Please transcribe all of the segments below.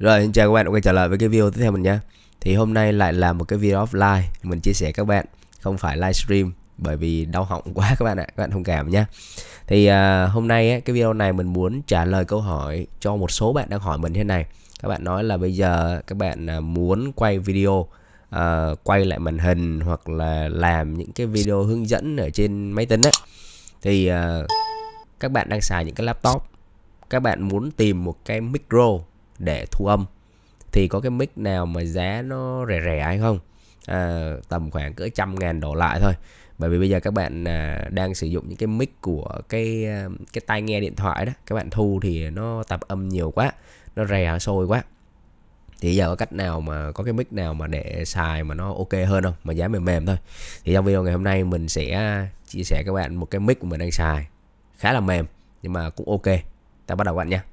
Rồi xin chào các bạn đã quay trở lại với cái video tiếp theo mình nha Thì hôm nay lại là một cái video offline Mình chia sẻ các bạn Không phải livestream Bởi vì đau họng quá các bạn ạ Các bạn thông cảm nha Thì à, hôm nay ấy, cái video này mình muốn trả lời câu hỏi Cho một số bạn đang hỏi mình thế này Các bạn nói là bây giờ các bạn à, muốn quay video à, Quay lại màn hình Hoặc là làm những cái video hướng dẫn ở trên máy tính ấy. Thì à, các bạn đang xài những cái laptop các bạn muốn tìm một cái micro để thu âm thì có cái mic nào mà giá nó rẻ rẻ hay không à, tầm khoảng cỡ trăm ngàn đổ lại thôi bởi vì bây giờ các bạn à, đang sử dụng những cái mic của cái à, cái tai nghe điện thoại đó các bạn thu thì nó tạp âm nhiều quá nó rè sôi quá thì giờ có cách nào mà có cái mic nào mà để xài mà nó ok hơn không mà giá mềm mềm thôi thì trong video ngày hôm nay mình sẽ chia sẻ các bạn một cái mic mà mình đang xài khá là mềm nhưng mà cũng ok ta bắt đầu bạn nha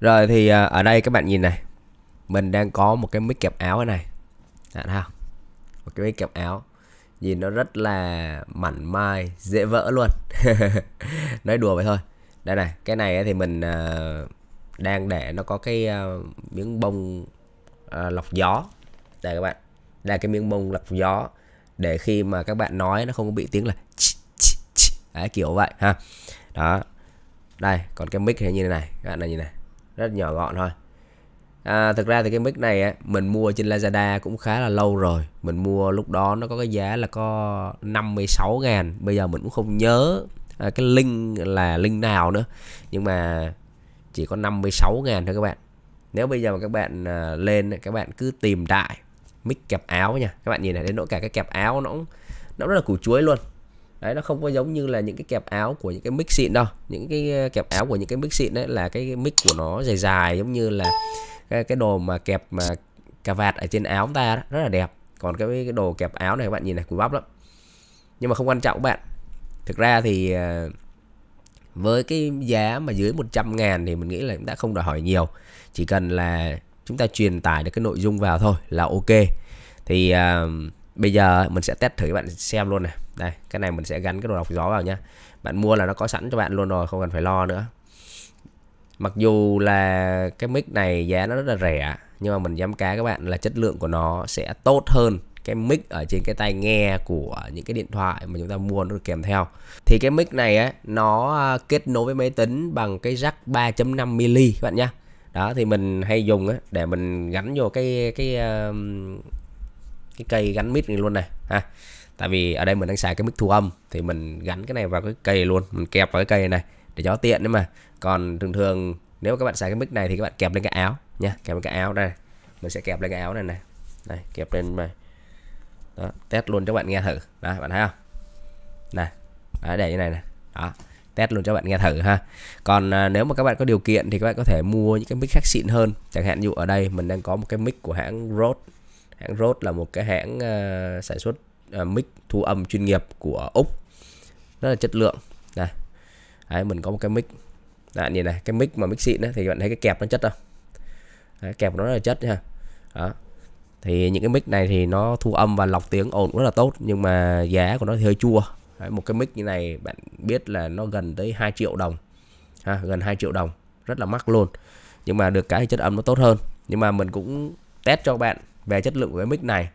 Rồi thì à, ở đây các bạn nhìn này Mình đang có một cái mic kẹp áo này Bạn thấy Một cái mic kẹp áo Nhìn nó rất là mảnh mai Dễ vỡ luôn Nói đùa vậy thôi Đây này Cái này thì mình à, đang để nó có cái à, miếng bông lọc gió Đây các bạn Đây là cái miếng bông lọc gió Để khi mà các bạn nói nó không có bị tiếng là Đấy kiểu vậy ha Đó đây còn cái mic thì như thế này các bạn này như này rất nhỏ gọn thôi à, thực ra thì cái mic này á, mình mua trên Lazada cũng khá là lâu rồi mình mua lúc đó nó có cái giá là có 56 ngàn bây giờ mình cũng không nhớ à, cái link là link nào nữa nhưng mà chỉ có 56 ngàn thôi các bạn nếu bây giờ mà các bạn à, lên các bạn cứ tìm đại mic kẹp áo nha các bạn nhìn này đến nỗi cả cái kẹp áo nó cũng nó rất là củ chuối luôn đấy nó không có giống như là những cái kẹp áo của những cái mic xịn đâu những cái ờ, kẹp áo của những cái mic xịn đấy là cái mic của nó dài dài giống như là cái, cái đồ mà kẹp mà cà vạt ở trên áo ta đó, rất là đẹp còn cái, cái đồ kẹp áo này các bạn nhìn này cùi bắp lắm nhưng mà không quan trọng các bạn thực ra thì ờ, với cái giá mà dưới 100 ngàn thì mình nghĩ là chúng ta không đòi hỏi nhiều chỉ cần là chúng ta truyền tải được cái nội dung vào thôi là ok thì uh, bây giờ mình sẽ test thử các bạn xem luôn này đây cái này mình sẽ gắn cái đồ lọc gió vào nhá bạn mua là nó có sẵn cho bạn luôn rồi không cần phải lo nữa mặc dù là cái mic này giá nó rất là rẻ nhưng mà mình dám cá các bạn là chất lượng của nó sẽ tốt hơn cái mic ở trên cái tai nghe của những cái điện thoại mà chúng ta mua nó được kèm theo thì cái mic này ấy, nó à, kết nối với máy tính bằng cái jack 3.5 mm các bạn nhá đó thì mình hay dùng ấy, để mình gắn vô cái cái cái cây gắn mic này luôn này ha tại vì ở đây mình đang xài cái mic thu âm thì mình gắn cái này vào cái cây luôn mình kẹp vào cái cây này để cho tiện đấy mà còn thường thường nếu các bạn xài cái mic này thì các bạn kẹp lên cái áo nha kẹp lên cái áo đây mình sẽ kẹp lên cái áo này này này kẹp lên mà đó, test luôn cho bạn nghe thử đó bạn thấy không này đó, để như này này đó test luôn cho bạn nghe thử ha còn à, nếu mà các bạn có điều kiện thì các bạn có thể mua những cái mic khác xịn hơn chẳng hạn như ở đây mình đang có một cái mic của hãng Rode hãng Rode là một cái hãng uh, sản xuất uh, mic thu âm chuyên nghiệp của Úc rất là chất lượng này đấy, mình có một cái mic bạn nhìn này cái mic mà mic xịn ấy, thì bạn thấy cái kẹp nó chất không đấy, kẹp nó rất là chất nha đó thì những cái mic này thì nó thu âm và lọc tiếng ồn rất là tốt nhưng mà giá của nó thì hơi chua đấy, một cái mic như này bạn biết là nó gần tới 2 triệu đồng ha, gần 2 triệu đồng rất là mắc luôn nhưng mà được cái chất âm nó tốt hơn nhưng mà mình cũng test cho bạn về chất lượng của cái mic này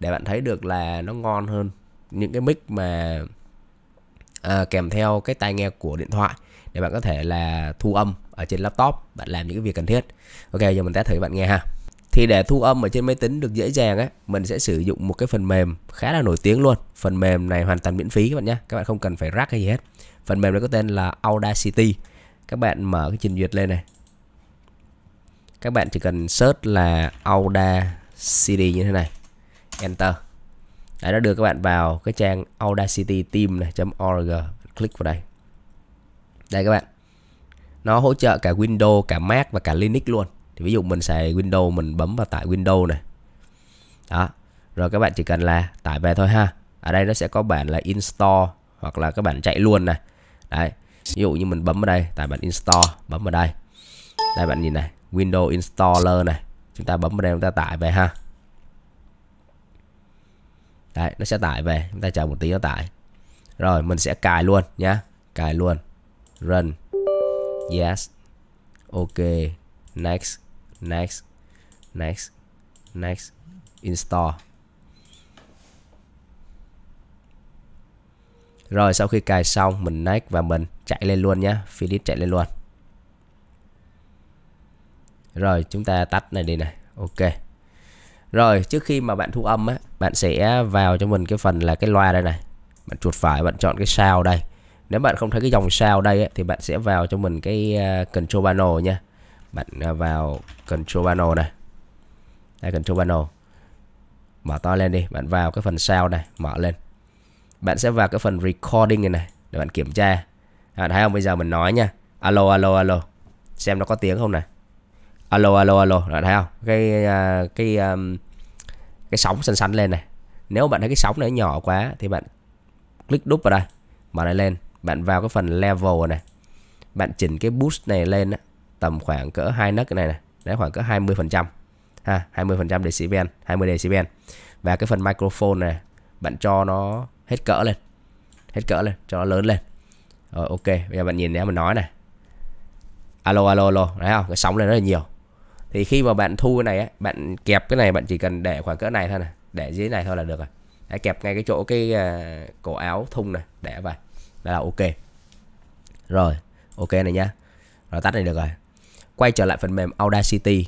để bạn thấy được là nó ngon hơn những cái mic mà à, kèm theo cái tai nghe của điện thoại để bạn có thể là thu âm ở trên laptop bạn làm những cái việc cần thiết ok giờ mình test thử bạn nghe ha thì để thu âm ở trên máy tính được dễ dàng ấy mình sẽ sử dụng một cái phần mềm khá là nổi tiếng luôn phần mềm này hoàn toàn miễn phí các bạn nhé các bạn không cần phải rác hay gì hết phần mềm này có tên là Audacity các bạn mở cái trình duyệt lên này các bạn chỉ cần search là Audacity CD như thế này Enter Đấy, nó đưa các bạn vào cái trang audacityteam .org click vào đây đây các bạn nó hỗ trợ cả Windows cả Mac và cả Linux luôn thì ví dụ mình xài Windows mình bấm vào tải Windows này đó rồi các bạn chỉ cần là tải về thôi ha ở đây nó sẽ có bản là install hoặc là các bạn chạy luôn này đấy ví dụ như mình bấm vào đây tải bản install bấm vào đây đây bạn nhìn này Windows installer này chúng ta bấm vào đây chúng ta tải về ha đấy nó sẽ tải về chúng ta chờ một tí nó tải rồi mình sẽ cài luôn nhá cài luôn run yes ok next next next next install rồi sau khi cài xong mình next và mình chạy lên luôn nhá finish chạy lên luôn rồi chúng ta tắt này đi này ok rồi trước khi mà bạn thu âm á bạn sẽ vào cho mình cái phần là cái loa đây này bạn chuột phải bạn chọn cái sao đây nếu bạn không thấy cái dòng sao đây ấy, thì bạn sẽ vào cho mình cái à, control panel nha bạn à, vào control panel này đây control panel mở to lên đi bạn vào cái phần sao này mở lên bạn sẽ vào cái phần recording này, này để bạn kiểm tra bạn thấy không bây giờ mình nói nha alo alo alo xem nó có tiếng không này alo alo alo rồi thấy không cái à, cái um, cái sóng xanh xanh lên này nếu bạn thấy cái sóng này nhỏ quá thì bạn click đúp vào đây mở này lên bạn vào cái phần level này bạn chỉnh cái boost này lên đó, tầm khoảng cỡ hai nấc này này đấy khoảng cỡ 20 phần trăm ha 20 phần trăm decibel 20 decibel và cái phần microphone này bạn cho nó hết cỡ lên hết cỡ lên cho nó lớn lên rồi ok bây giờ bạn nhìn để mình nói này alo alo alo đấy không cái sóng này rất là nhiều thì khi mà bạn thu cái này á bạn kẹp cái này bạn chỉ cần để khoảng cỡ này thôi nè để dưới này thôi là được rồi Đấy, kẹp ngay cái chỗ cái uh, cổ áo thun này để vào là, là ok rồi ok này nhá rồi tắt này được rồi quay trở lại phần mềm Audacity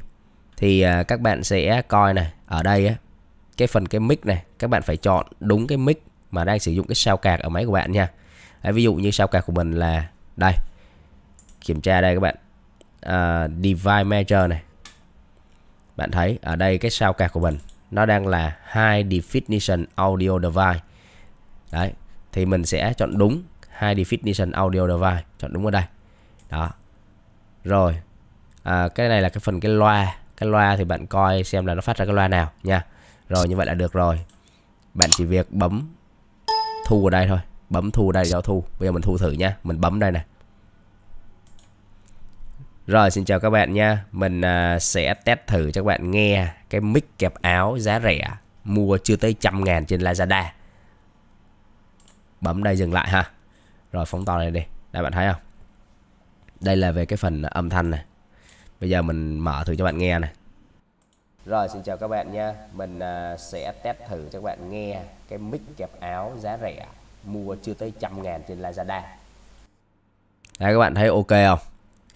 thì uh, các bạn sẽ coi này ở đây á cái phần cái mic này các bạn phải chọn đúng cái mic mà đang sử dụng cái sao cạc ở máy của bạn nha Đấy, ví dụ như sao cạc của mình là đây kiểm tra đây các bạn uh, device manager này bạn thấy ở đây cái sao card của mình nó đang là High Definition Audio Device đấy thì mình sẽ chọn đúng High Definition Audio Device chọn đúng ở đây đó rồi à, cái này là cái phần cái loa cái loa thì bạn coi xem là nó phát ra cái loa nào nha rồi như vậy là được rồi bạn chỉ việc bấm thu ở đây thôi bấm thu ở đây cho thu bây giờ mình thu thử nha mình bấm đây này rồi xin chào các bạn nha Mình à, sẽ test thử cho các bạn nghe Cái mic kẹp áo giá rẻ Mua chưa tới trăm ngàn trên Lazada Bấm đây dừng lại ha Rồi phóng to này đi Đây bạn thấy không Đây là về cái phần âm thanh này Bây giờ mình mở thử cho bạn nghe này Rồi xin chào các bạn nha Mình à, sẽ test thử cho các bạn nghe Cái mic kẹp áo giá rẻ Mua chưa tới trăm ngàn trên Lazada Đây các bạn thấy ok không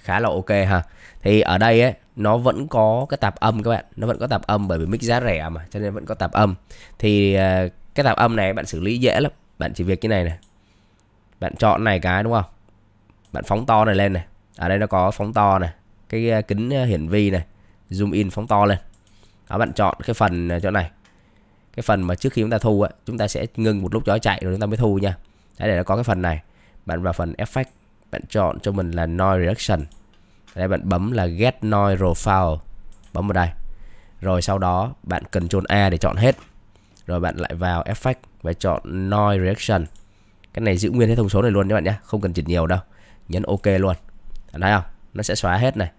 khá là ok ha thì ở đây ấy nó vẫn có cái tạp âm các bạn nó vẫn có tạp âm bởi vì mic giá rẻ mà cho nên vẫn có tạp âm thì à, cái tạp âm này bạn xử lý dễ lắm bạn chỉ việc cái này này bạn chọn này cái đúng không bạn phóng to này lên này ở đây nó có phóng to này cái à, kính à, hiển vi này zoom in phóng to lên đó bạn chọn cái phần chỗ này cái phần mà trước khi chúng ta thu ấy, chúng ta sẽ ngừng một lúc cho chạy rồi chúng ta mới thu nha đấy để nó có cái phần này bạn vào phần effect bạn chọn cho mình là noise reduction đây bạn bấm là get noise profile bấm vào đây rồi sau đó bạn cần chôn a để chọn hết rồi bạn lại vào effect và chọn noise reduction cái này giữ nguyên hết thông số này luôn các bạn nhé không cần chỉnh nhiều đâu nhấn ok luôn thấy không nó sẽ xóa hết này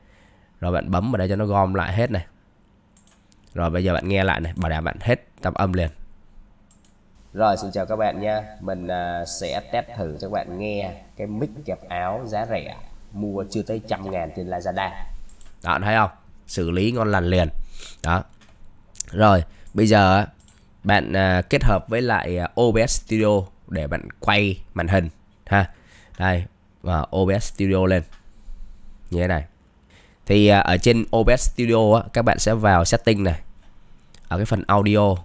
rồi bạn bấm vào đây cho nó gom lại hết này rồi bây giờ bạn nghe lại này bảo đảm bạn hết tập âm liền rồi xin chào các bạn nha Mình uh, sẽ test thử cho các bạn nghe Cái mic kẹp áo giá rẻ Mua chưa tới trăm ngàn trên Lazada Đó thấy không Xử lý ngon lành liền Đó Rồi bây giờ Bạn uh, kết hợp với lại à, OBS Studio Để bạn quay màn hình ha Đây và OBS Studio lên Như thế này Thì uh, ở trên OBS Studio á, Các bạn sẽ vào setting này Ở cái phần audio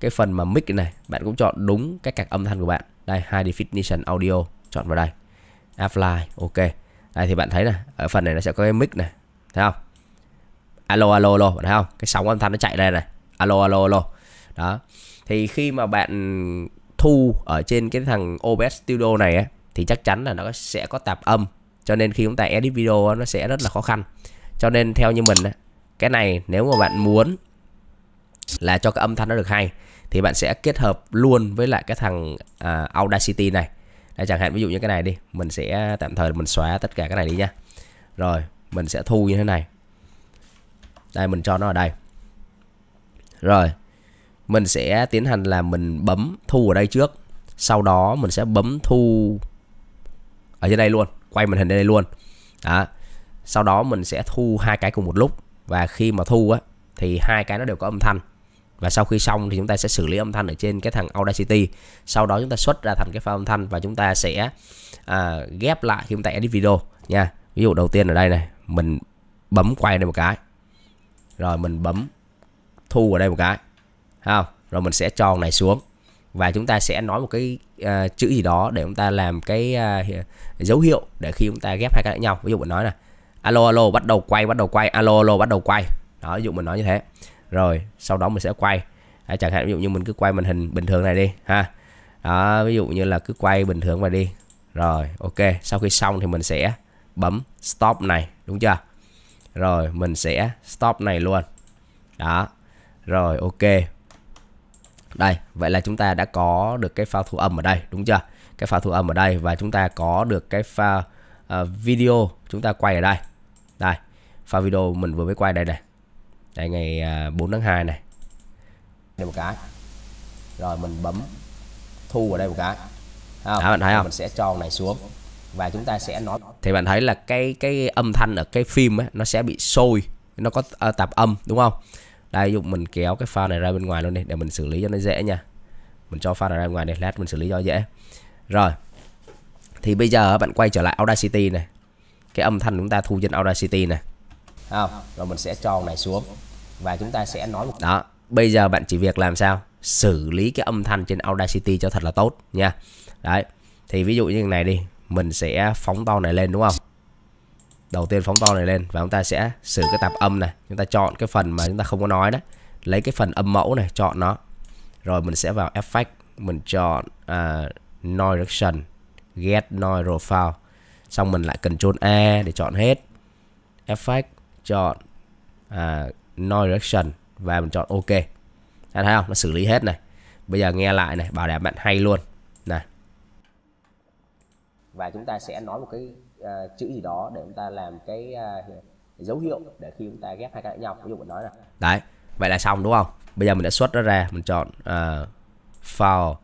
cái phần mà mic này bạn cũng chọn đúng cái cạc âm thanh của bạn đây high definition audio chọn vào đây apply ok đây thì bạn thấy này ở phần này nó sẽ có cái mic này thấy không alo alo alo thấy không cái sóng âm thanh nó chạy đây này alo alo alo đó thì khi mà bạn thu ở trên cái thằng OBS Studio này ấy, thì chắc chắn là nó sẽ có tạp âm cho nên khi chúng ta edit video nó sẽ rất là khó khăn cho nên theo như mình cái này nếu mà bạn muốn là cho cái âm thanh nó được hay thì bạn sẽ kết hợp luôn với lại cái thằng uh, Audacity này đây, chẳng hạn ví dụ như cái này đi mình sẽ tạm thời mình xóa tất cả cái này đi nha rồi mình sẽ thu như thế này đây mình cho nó ở đây rồi mình sẽ tiến hành là mình bấm thu ở đây trước sau đó mình sẽ bấm thu ở dưới đây luôn quay màn hình đây luôn đó sau đó mình sẽ thu hai cái cùng một lúc và khi mà thu á thì hai cái nó đều có âm thanh và sau khi xong thì chúng ta sẽ xử lý âm thanh ở trên cái thằng Audacity sau đó chúng ta xuất ra thành cái file âm thanh và chúng ta sẽ à, ghép lại khi chúng ta edit video nha ví dụ đầu tiên ở đây này mình bấm quay đây một cái rồi mình bấm thu ở đây một cái không rồi mình sẽ tròn này xuống và chúng ta sẽ nói một cái uh, chữ gì đó để chúng ta làm cái uh, dấu hiệu để khi chúng ta ghép hai cái lại nhau ví dụ mình nói là alo alo bắt đầu quay bắt đầu quay alo alo bắt đầu quay đó ví dụ mình nói như thế rồi sau đó mình sẽ quay à, chẳng hạn ví dụ như mình cứ quay màn hình bình thường này đi ha đó ví dụ như là cứ quay bình thường và đi rồi ok sau khi xong thì mình sẽ bấm stop này đúng chưa rồi mình sẽ stop này luôn đó rồi ok đây vậy là chúng ta đã có được cái file thu âm ở đây đúng chưa cái file thu âm ở đây và chúng ta có được cái file uh, video chúng ta quay ở đây đây file video mình vừa mới quay đây này đây ngày 4 à, tháng 2 này đây một cái rồi mình bấm thu vào đây một cái không? Đó, bạn thấy không? Mình sẽ cho này xuống và chúng ta sẽ nói thì bạn thấy là cái cái âm thanh ở cái phim ấy, nó sẽ bị sôi nó có uh, tạp âm đúng không đây dụng mình kéo cái file này ra bên ngoài luôn đi để mình xử lý cho nó dễ nha mình cho file này ra bên ngoài để lát mình xử lý cho dễ rồi thì bây giờ bạn quay trở lại Audacity này cái âm thanh chúng ta thu trên Audacity này không? rồi mình sẽ cho này xuống và chúng ta sẽ nói một đó bây giờ bạn chỉ việc làm sao xử lý cái âm thanh trên Audacity cho thật là tốt nha đấy thì ví dụ như này đi mình sẽ phóng to này lên đúng không đầu tiên phóng to này lên và chúng ta sẽ xử cái tạp âm này chúng ta chọn cái phần mà chúng ta không có nói đấy lấy cái phần âm mẫu này chọn nó rồi mình sẽ vào effect mình chọn uh, noise reduction get noise profile xong mình lại cần chôn a để chọn hết effect chọn uh, noise reduction và mình chọn ok Anh thấy không nó xử lý hết này bây giờ nghe lại này bảo đảm bạn hay luôn này và chúng ta sẽ nói một cái uh, chữ gì đó để chúng ta làm cái uh, dấu hiệu để khi chúng ta ghép hai cái lại nhau ví dụ mình nói là đấy vậy là xong đúng không bây giờ mình đã xuất nó ra mình chọn uh, ờ, file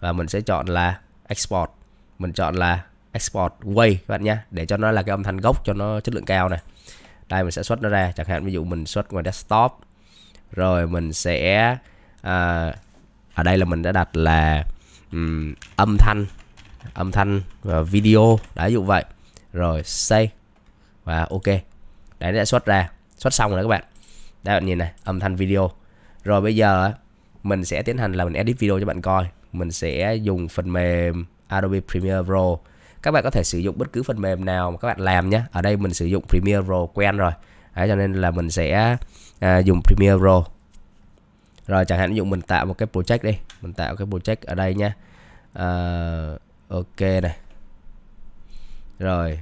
và mình sẽ chọn là export mình chọn là export wave các bạn nhé để cho nó là cái âm thanh gốc cho nó chất lượng cao này đây mình sẽ xuất nó ra chẳng hạn ví dụ mình xuất ngoài desktop rồi mình sẽ à, ở đây là mình đã đặt là um, âm thanh âm thanh và video đã dụ vậy rồi save và ok đấy nó đã xuất ra xuất xong rồi các bạn đây bạn nhìn này âm thanh video rồi bây giờ mình sẽ tiến hành là mình edit video cho bạn coi mình sẽ dùng phần mềm Adobe Premiere Pro các bạn có thể sử dụng bất cứ phần mềm nào mà các bạn làm nhé ở đây mình sử dụng Premiere Pro quen rồi Đấy, cho nên là mình sẽ à, dùng Premiere Pro rồi chẳng hạn ví dụ mình tạo một cái project đi mình tạo cái project ở đây nha à, ờ, ok này rồi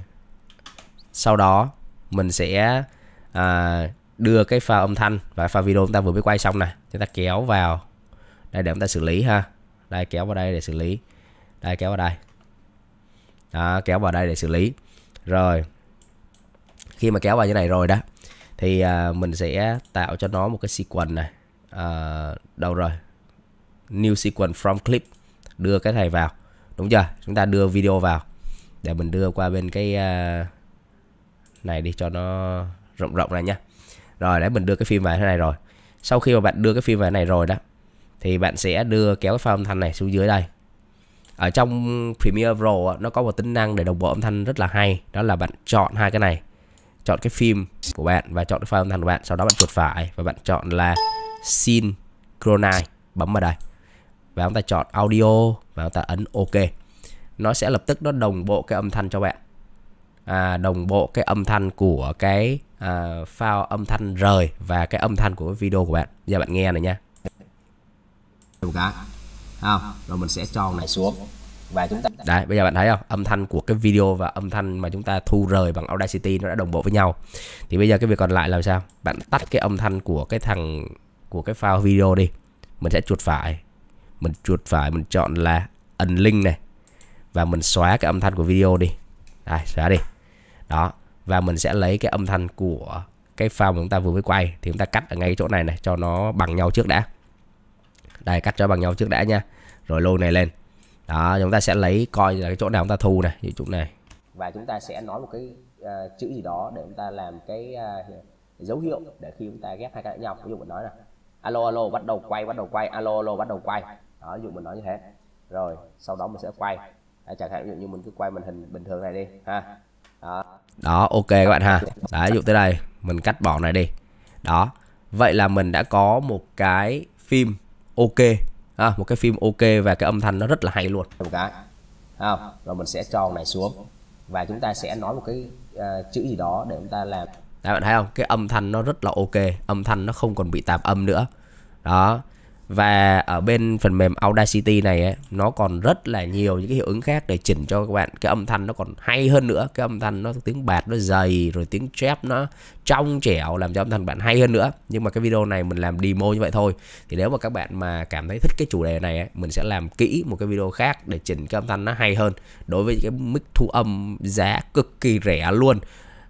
sau đó mình sẽ à, đưa cái file âm thanh và file video chúng ta vừa mới quay xong này chúng ta kéo vào đây để chúng ta xử lý ha đây kéo vào đây để xử lý đây kéo vào đây đó, kéo vào đây để xử lý rồi khi mà kéo vào như này rồi đó thì à, mình sẽ tạo cho nó một cái sequence này à, đâu rồi new sequence from clip đưa cái này vào đúng chưa chúng ta đưa video vào để mình đưa qua bên cái à, này đi cho nó rộng rộng này nha rồi để mình đưa cái phim vào thế này rồi sau khi mà bạn đưa cái phim vào này rồi đó thì bạn sẽ đưa kéo cái file âm thanh này xuống dưới đây ở trong Premiere Pro nó có một tính năng để đồng bộ âm thanh rất là hay đó là bạn chọn hai cái này chọn cái phim của bạn và chọn cái file âm thanh của bạn sau đó bạn chuột phải và bạn chọn là synchronize bấm vào đây và chúng ta chọn audio và chúng ta ấn ok nó sẽ lập tức nó đồng bộ cái âm thanh cho bạn à, đồng bộ cái âm thanh của cái à, file âm thanh rời và cái âm thanh của video của bạn giờ bạn nghe này nha một cái không rồi mình sẽ cho này xuống và chúng ta đấy bây giờ bạn thấy không âm thanh của cái video và âm thanh mà chúng ta thu rời bằng Audacity nó đã đồng bộ với nhau thì bây giờ cái việc còn lại là sao bạn tắt cái âm thanh của cái thằng của cái file video đi mình sẽ chuột phải mình chuột phải mình chọn là ẩn link này và mình xóa cái âm thanh của video đi đây xóa đi đó và mình sẽ lấy cái âm thanh của cái file mà chúng ta vừa mới quay thì chúng ta cắt ở ngay chỗ này này cho nó bằng nhau trước đã đây cắt cho bằng nhau trước đã nha rồi lôi này lên đó chúng ta sẽ lấy coi là cái chỗ nào chúng ta thu này như chỗ này và chúng ta sẽ nói một cái uh, chữ gì đó để chúng ta làm cái uh, dấu hiệu để khi chúng ta ghép hai cái nhau ví dụ mình nói là alo alo bắt đầu quay bắt đầu quay alo alo bắt đầu quay đó ví dụ mình nói như thế rồi sau đó mình sẽ quay à, chẳng hạn ví dụ như mình cứ quay màn hình bình thường này đi ha đó, đó ok các bạn ha đấy ví dụ tới đây mình cắt bỏ này đi đó vậy là mình đã có một cái phim ok à, một cái phim ok và cái âm thanh nó rất là hay luôn một cái à, rồi mình sẽ cho này xuống và chúng ta sẽ nói một cái uh, chữ gì đó để chúng ta làm các bạn thấy không cái âm thanh nó rất là ok âm thanh nó không còn bị tạp âm nữa đó và ở bên phần mềm Audacity này ấy, nó còn rất là nhiều những cái hiệu ứng khác để chỉnh cho các bạn cái âm thanh nó còn hay hơn nữa cái âm thanh nó tiếng bạt nó dày rồi tiếng chép nó trong trẻo làm cho âm thanh bạn hay hơn nữa nhưng mà cái video này mình làm demo như vậy thôi thì nếu mà các bạn mà cảm thấy thích cái chủ đề này ấy, mình sẽ làm kỹ một cái video khác để chỉnh cái âm thanh nó hay hơn đối với cái mic thu âm giá cực kỳ rẻ luôn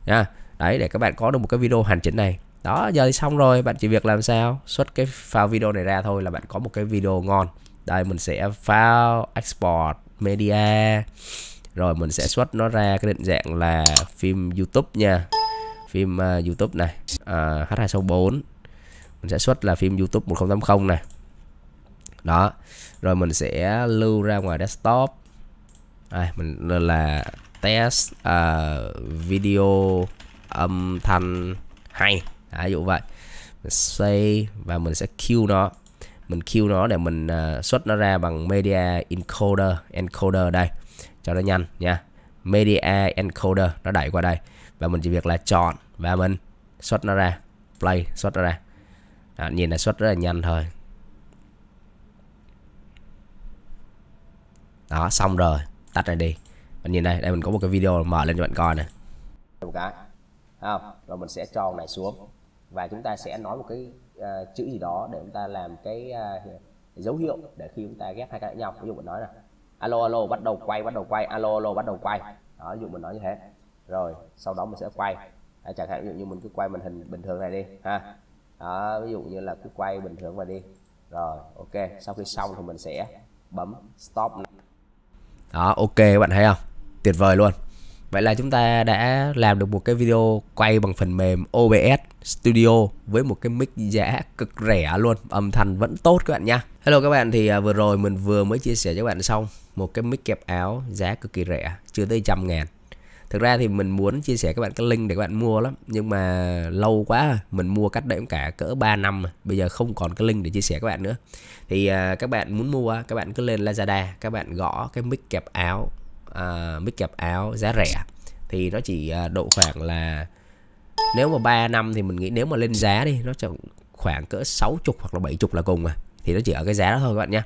nha đấy để các bạn có được một cái video hoàn chỉnh này đó giờ thì xong rồi bạn chỉ việc làm sao xuất cái file video này ra thôi là bạn có một cái video ngon đây mình sẽ file export media rồi mình sẽ xuất nó ra cái định dạng là phim youtube nha phim uh, youtube này à, h hai h bốn mình sẽ xuất là phim youtube 1080 này đó rồi mình sẽ lưu ra ngoài desktop à, mình là test uh, video âm thanh hay à, dụ vậy mình save và mình sẽ kill nó mình kill nó để mình uh, xuất nó ra bằng media encoder encoder đây cho nó nhanh nha media encoder nó đẩy qua đây và mình chỉ việc là chọn và mình xuất nó ra play xuất nó ra à, nhìn là xuất rất là nhanh thôi đó xong rồi tắt ra đi mình nhìn đây đây mình có một cái video mở lên cho bạn coi này một cái không rồi mình sẽ cho này xuống và chúng ta sẽ nói một cái uh, chữ gì đó để chúng ta làm cái uh, dấu hiệu để khi chúng ta ghép hai cái lại nhau ví dụ mình nói là alo alo bắt đầu quay bắt đầu quay alo alo bắt đầu quay đó ví dụ mình nói như thế rồi sau đó mình sẽ quay à, chẳng hạn ví dụ như mình cứ quay màn hình bình thường này đi ha đó, ví dụ như là cứ quay bình thường mà đi rồi ok sau khi xong thì mình sẽ bấm stop đó ok các bạn thấy không tuyệt vời luôn Vậy là chúng ta đã làm được một cái video quay bằng phần mềm OBS Studio với một cái mic giá cực rẻ luôn, âm thanh vẫn tốt các bạn nha. Hello các bạn thì à, vừa rồi mình vừa mới chia sẻ cho các bạn xong một cái mic kẹp áo giá cực kỳ rẻ, chưa tới trăm ngàn. Thực ra thì mình muốn chia sẻ các bạn cái link để các bạn mua lắm Nhưng mà lâu quá à, Mình mua cách đây cũng cả cỡ 3 năm à, Bây giờ không còn cái link để chia sẻ các bạn nữa Thì các bạn muốn mua Các bạn cứ lên Lazada Các bạn gõ cái mic kẹp áo uh, à, mic cặp áo giá rẻ thì nó chỉ uh, độ khoảng là nếu mà 3 năm thì mình nghĩ nếu mà lên giá đi nó chẳng khoảng cỡ 60 hoặc là 70 là cùng à thì nó chỉ ở cái giá đó thôi các bạn nhé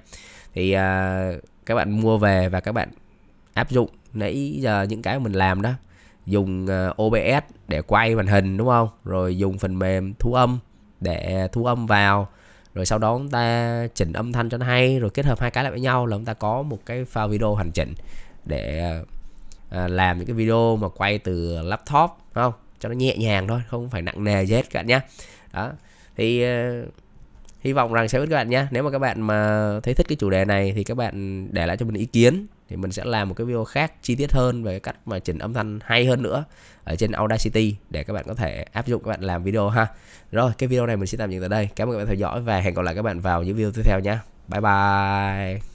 thì uh, các bạn mua về và các bạn áp dụng nãy giờ những cái mình làm đó dùng uh, OBS để quay màn hình đúng không rồi dùng phần mềm thu âm để thu âm vào rồi sau đó chúng ta chỉnh âm thanh cho nó hay rồi kết hợp hai cái lại với nhau là chúng ta có một cái file video hoàn chỉnh để à, làm những cái video mà quay từ laptop không cho nó nhẹ nhàng thôi không phải nặng nề gì hết các bạn nhé đó thì à, hy vọng rằng sẽ biết các bạn nhé nếu mà các bạn mà thấy thích cái chủ đề này thì các bạn để lại cho mình ý kiến thì mình sẽ làm một cái video khác chi tiết hơn về cách mà chỉnh âm thanh hay hơn nữa ở trên Audacity để các bạn có thể áp dụng các bạn làm video ha. Rồi, cái video này mình sẽ tạm dừng tại đây. Cảm ơn các bạn theo dõi và hẹn gặp lại các bạn vào những video tiếp theo nhé. Bye bye.